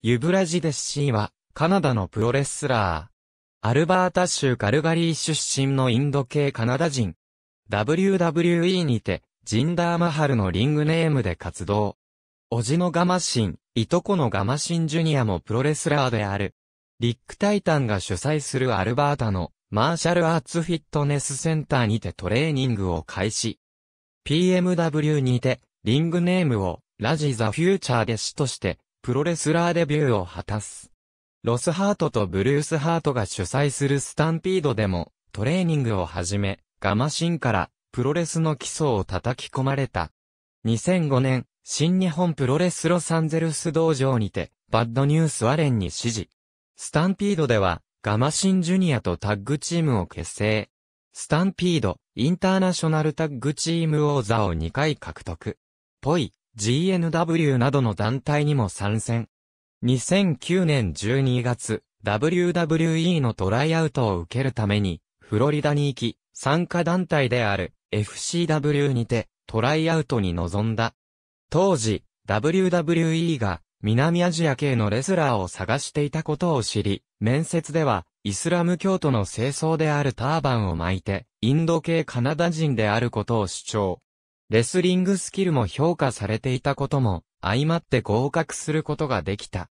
ユブラジデッシーは、カナダのプロレスラー。アルバータ州カルガリー出身のインド系カナダ人。WWE にて、ジンダーマハルのリングネームで活動。おじのガマシン、いとこのガマシンジュニアもプロレスラーである。リック・タイタンが主催するアルバータのマーシャルアーツフィットネスセンターにてトレーニングを開始。PMW にてリングネームをラジ・ザ・フューチャー弟子としてプロレスラーデビューを果たす。ロスハートとブルースハートが主催するスタンピードでも、トレーニングを始め、ガマシンから、プロレスの基礎を叩き込まれた。2005年、新日本プロレスロサンゼルス道場にて、バッドニュースアレンに指示。スタンピードでは、ガマシンジュニアとタッグチームを結成。スタンピード、インターナショナルタッグチーム王座を2回獲得。ぽい。GNW などの団体にも参戦。2009年12月、WWE のトライアウトを受けるために、フロリダに行き、参加団体である FCW にてトライアウトに臨んだ。当時、WWE が南アジア系のレスラーを探していたことを知り、面接では、イスラム教徒の清掃であるターバンを巻いて、インド系カナダ人であることを主張。レスリングスキルも評価されていたことも、相まって合格することができた。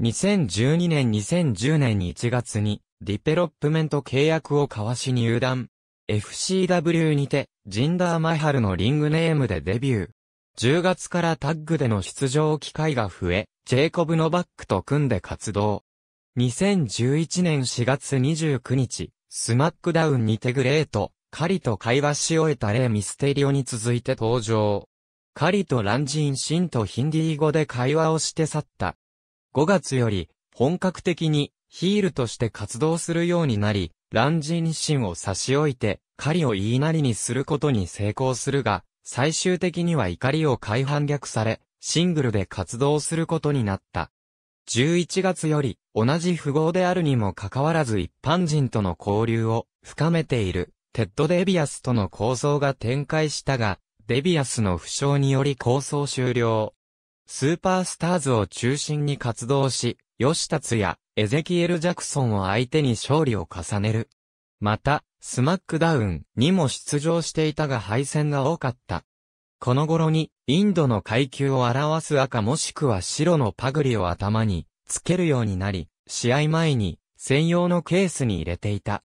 2012年2010年1月に、ディペロップメント契約を交わし入団。FCW にて、ジンダー・マイハルのリングネームでデビュー。10月からタッグでの出場機会が増え、ジェイコブ・ノバックと組んで活動。2011年4月29日、スマックダウンにてグレート、カリと会話し終えたレイ・ミステリオに続いて登場。カリとランジン・シンとヒンディー語で会話をして去った。5月より、本格的に、ヒールとして活動するようになり、ランジン・シンを差し置いて、カリを言いなりにすることに成功するが、最終的には怒りを改反逆され、シングルで活動することになった。11月より、同じ符号であるにもかかわらず一般人との交流を深めている。テッド・デビアスとの構想が展開したが、デビアスの負傷により構想終了。スーパースターズを中心に活動し、吉達やエゼキエル・ジャクソンを相手に勝利を重ねる。また、スマックダウンにも出場していたが敗戦が多かった。この頃に、インドの階級を表す赤もしくは白のパグリを頭につけるようになり、試合前に専用のケースに入れていた。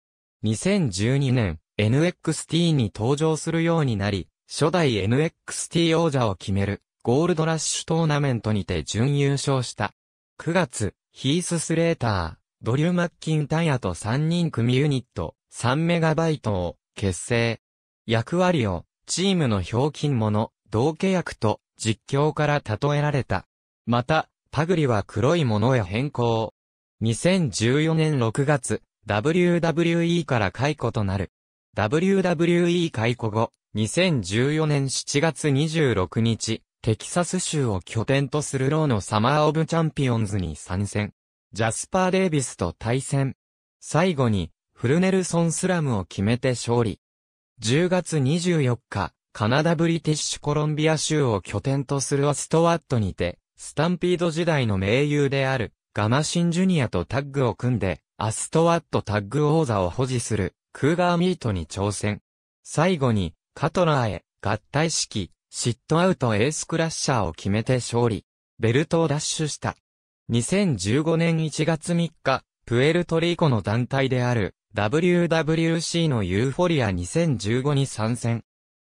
2012年、NXT に登場するようになり、初代 NXT 王者を決める、ゴールドラッシュトーナメントにて準優勝した。9月、ヒース・スレーター、ドリュー・マッキンタイヤと3人組ユニット、3メガバイトを結成。役割を、チームの表金者、同契約と実況から例えられた。また、パグリは黒いものへ変更。2014年6月、WWE から解雇となる。WWE 解雇後、2014年7月26日、テキサス州を拠点とするローのサマーオブチャンピオンズに参戦。ジャスパー・デイビスと対戦。最後に、フルネルソンスラムを決めて勝利。10月24日、カナダブリティッシュコロンビア州を拠点とするアストワットにて、スタンピード時代の盟友である、ガマシンジュニアとタッグを組んで、アストワットタッグ王座を保持する、クーガーミートに挑戦。最後に、カトラーへ、合体式、シットアウトエースクラッシャーを決めて勝利。ベルトを奪取した。2015年1月3日、プエルトリコの団体である、WWC のユーフォリア2015に参戦。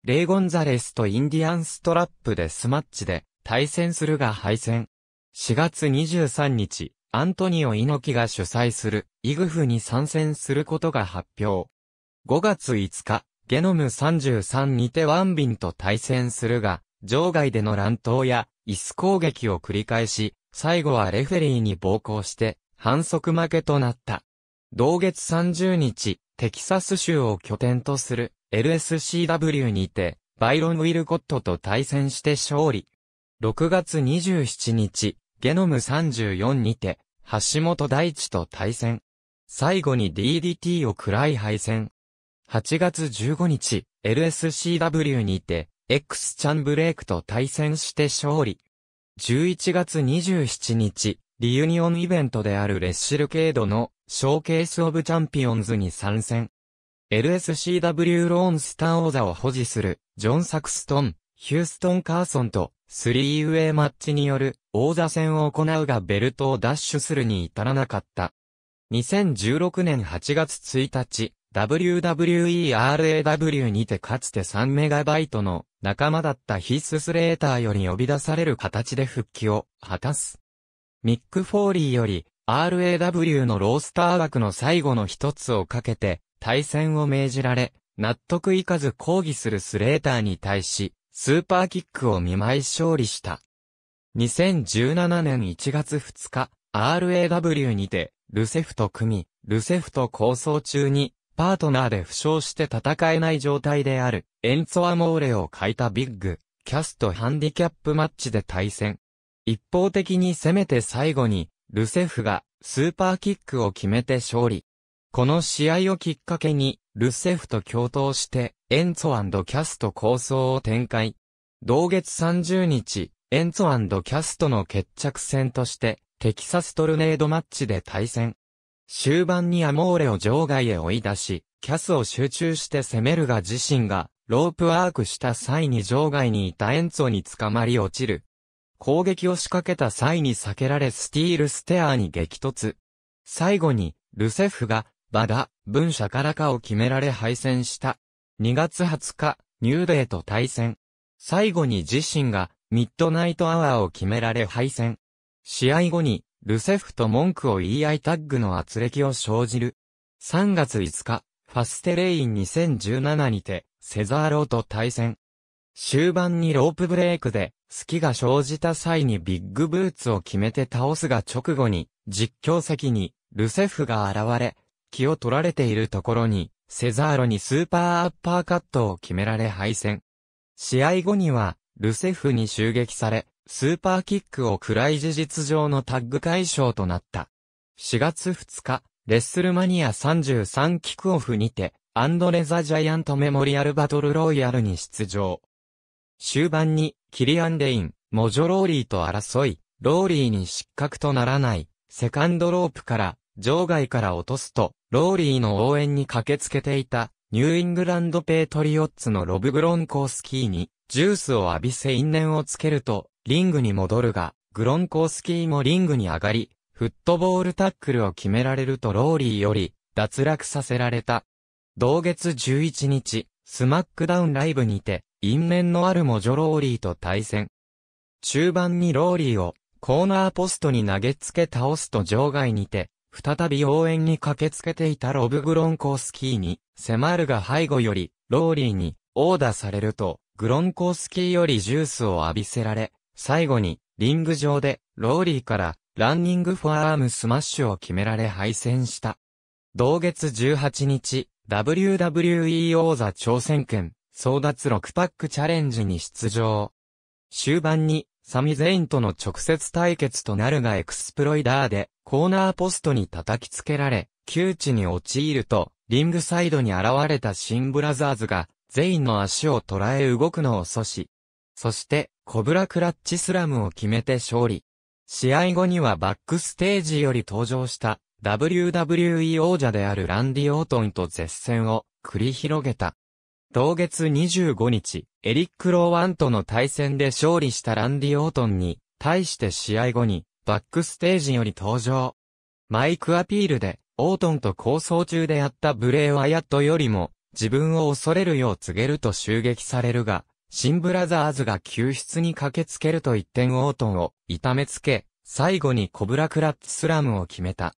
レイ・ゴンザレスとインディアンストラップでスマッチで対戦するが敗戦。4月23日、アントニオイノキが主催するイグフに参戦することが発表。5月5日、ゲノム33にてワンビンと対戦するが、場外での乱闘や、椅子攻撃を繰り返し、最後はレフェリーに暴行して、反則負けとなった。同月30日、テキサス州を拠点とする LSCW にて、バイロン・ウィルコットと対戦して勝利。6月27日、ゲノム34にて、橋本大地と対戦。最後に DDT を暗い敗戦。8月15日、LSCW にて、X チャンブレイクと対戦して勝利。11月27日、リユニオンイベントであるレッシルケードのショーケースオブチャンピオンズに参戦。LSCW ローンスター王座を保持する、ジョン・サクストン、ヒューストン・カーソンと、スリーウェイマッチによる、王座戦を行うがベルトを奪取するに至らなかった。2016年8月1日、WWERAW にてかつて 3MB の仲間だったヒ須ススレーターより呼び出される形で復帰を果たす。ミック・フォーリーより RAW のロースター枠の最後の一つをかけて対戦を命じられ、納得いかず抗議するスレーターに対し、スーパーキックを見舞い勝利した。2017年1月2日、RAW にて、ルセフと組み、ルセフと構想中に、パートナーで負傷して戦えない状態である、エンツォアモーレを欠いたビッグ、キャストハンディキャップマッチで対戦。一方的に攻めて最後に、ルセフがスーパーキックを決めて勝利。この試合をきっかけに、ルセフと共闘して、エンツォキャスト構想を展開。同月30日、エンツォキャストの決着戦として、テキサストルネードマッチで対戦。終盤にアモーレを場外へ追い出し、キャスを集中して攻めるが自身が、ロープワークした際に場外にいたエンツォに捕まり落ちる。攻撃を仕掛けた際に避けられスティールステアーに激突。最後に、ルセフが、バダ、文社からかを決められ敗戦した。2月20日、ニューデーと対戦。最後に自身が、ミッドナイトアワーを決められ敗戦。試合後に、ルセフと文句を言い合いタッグの圧力を生じる。3月5日、ファステレイン2017にて、セザーローと対戦。終盤にロープブレークで、隙が生じた際にビッグブーツを決めて倒すが直後に、実況席に、ルセフが現れ、気を取られているところに、セザーロにスーパーアッパーカットを決められ敗戦。試合後には、ルセフに襲撃され、スーパーキックを食らい事実上のタッグ解消となった。4月2日、レッスルマニア33キックオフにて、アンドレ・ザ・ジャイアント・メモリアル・バトル・ロイヤルに出場。終盤に、キリアン・レイン、モジョ・ローリーと争い、ローリーに失格とならない、セカンドロープから、場外から落とすと、ローリーの応援に駆けつけていた、ニューイングランド・ペイトリオッツのロブ・グロンコースキーに、ジュースを浴びせ因縁をつけると、リングに戻るが、グロンコースキーもリングに上がり、フットボールタックルを決められるとローリーより脱落させられた。同月11日、スマックダウンライブにて、因縁のあるモジョローリーと対戦。中盤にローリーをコーナーポストに投げつけ倒すと場外にて、再び応援に駆けつけていたロブ・グロンコースキーに迫るが背後よりローリーにオーダーされるとグロンコースキーよりジュースを浴びせられ、最後に、リング上で、ローリーから、ランニングフォアアームスマッシュを決められ敗戦した。同月18日、WWE 王座挑戦権、争奪6パックチャレンジに出場。終盤に、サミゼインとの直接対決となるがエクスプロイダーで、コーナーポストに叩きつけられ、窮地に陥ると、リングサイドに現れたシンブラザーズが、全員の足を捉え動くのを阻止。そして、コブラクラッチスラムを決めて勝利。試合後にはバックステージより登場した WWE 王者であるランディ・オートンと絶戦を繰り広げた。同月25日、エリック・ローワンとの対戦で勝利したランディ・オートンに、対して試合後に、バックステージより登場。マイクアピールで、オートンと構想中であったブレイ・ワヤットよりも、自分を恐れるよう告げると襲撃されるが、シンブラザーズが救出に駆けつけると一点オートンを痛めつけ、最後にコブラクラッツスラムを決めた。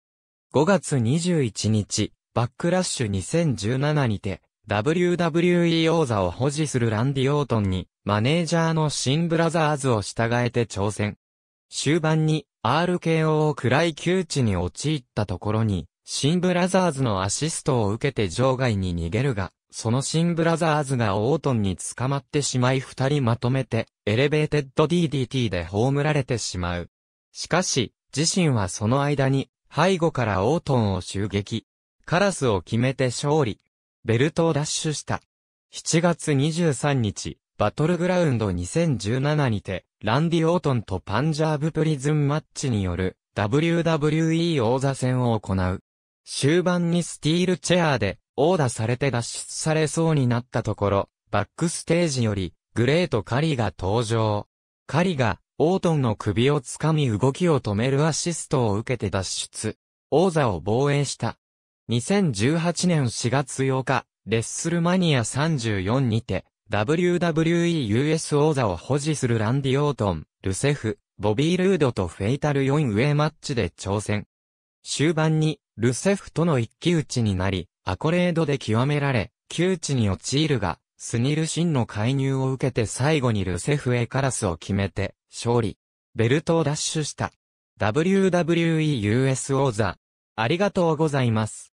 5月21日、バックラッシュ2017にて、WWE 王座を保持するランディ・オートンに、マネージャーのシンブラザーズを従えて挑戦。終盤に、RKO を暗い窮地に陥ったところに、シンブラザーズのアシストを受けて場外に逃げるが、そのシンブラザーズがオートンに捕まってしまい二人まとめて、エレベーテッド DDT で葬られてしまう。しかし、自身はその間に、背後からオートンを襲撃。カラスを決めて勝利。ベルトを奪取した。7月23日、バトルグラウンド2017にて、ランディ・オートンとパンジャーブ・プリズンマッチによる WWE 王座戦を行う。終盤にスティールチェアーで、ーされて脱出されそうになったところ、バックステージより、グレートカリが登場。カリが、オートンの首を掴み動きを止めるアシストを受けて脱出。王座を防衛した。2018年4月8日、レッスルマニア34にて、WWEUS 王座を保持するランディ・オートン、ルセフ、ボビー・ルードとフェイタル4イマッチで挑戦。終盤に、ルセフとの一騎打ちになり、アコレードで極められ、窮地に陥るが、スニルシンの介入を受けて最後にルセフ・エカラスを決めて、勝利。ベルトを奪取した。WWE US 王座。ありがとうございます。